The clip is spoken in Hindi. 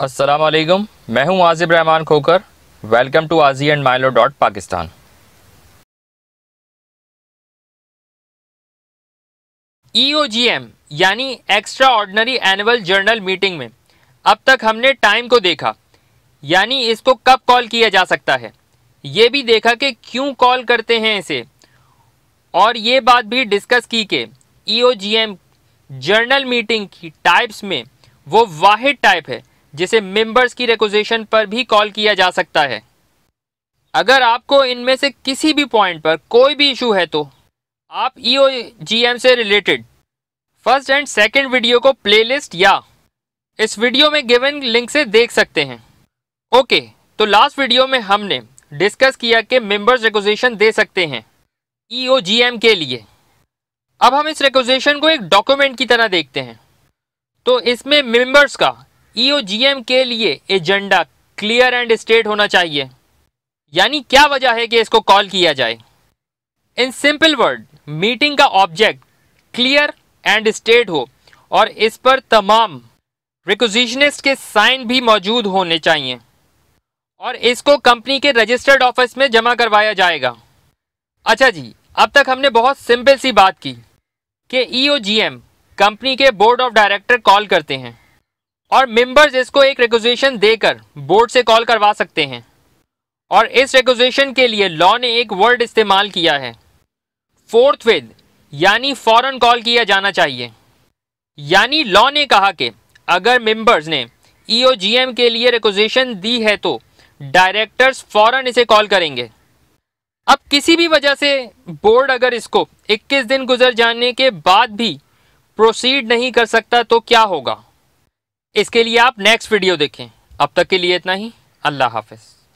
वालेकुम मैं हूं आजिब रहमान खोकर वेलकम टू आजी एंड माइलो डॉट पाकिस्तान ईओजीएम यानी extraordinary annual general meeting में अब तक हमने टाइम को देखा यानी इसको कब कॉल किया जा सकता है ये भी देखा कि क्यों कॉल करते हैं इसे और ये बात भी डिस्कस की कि ईओजीएम जर्नल मीटिंग की टाइप्स में वो वाहिद टाइप है जिसे मेंबर्स की रिक्वेजेशन पर भी कॉल किया जा सकता है अगर आपको इनमें से किसी भी पॉइंट पर कोई भी इशू है तो आप ई e से related first and second video को प्लेलिस्ट या इस वीडियो में गिवन लिंक से देख सकते हैं ओके तो लास्ट वीडियो में हमने डिस्कस किया कि मेंबर्स रिक्वेजेशन दे सकते हैं ई e के लिए अब हम इस रिक्वेजेशन को एक डॉक्यूमेंट की तरह देखते हैं तो इसमें मेंबर्स का ईओजीएम e के लिए एजेंडा क्लियर एंड स्टेट होना चाहिए यानी क्या वजह है कि इसको कॉल किया जाए इन सिंपल वर्ड मीटिंग का ऑब्जेक्ट क्लियर एंड स्टेट हो और इस पर तमाम रिक्विजिशनिस्ट के साइन भी मौजूद होने चाहिए और इसको कंपनी के रजिस्टर्ड ऑफिस में जमा करवाया जाएगा अच्छा जी अब तक हमने बहुत सिंपल सी बात की कि ईओजीएम e कंपनी के बोर्ड ऑफ डायरेक्टर कॉल करते हैं और मेंबर्स इसको एक रिक्वेशन देकर बोर्ड से कॉल करवा सकते हैं और इस रिक्वेशन के लिए लॉ ने एक वर्ड इस्तेमाल किया है फोर्थ विद यानी फ़ौरन कॉल किया जाना चाहिए यानी लॉ ने कहा कि अगर मेंबर्स ने ईओजीएम e के लिए रिक्वेशन दी है तो डायरेक्टर्स फ़ौरन इसे कॉल करेंगे अब किसी भी वजह से बोर्ड अगर इसको 21 दिन गुजर जाने के बाद भी प्रोसीड नहीं कर सकता तो क्या होगा इसके लिए आप नेक्स्ट वीडियो देखें अब तक के लिए इतना ही अल्लाह हाफिज़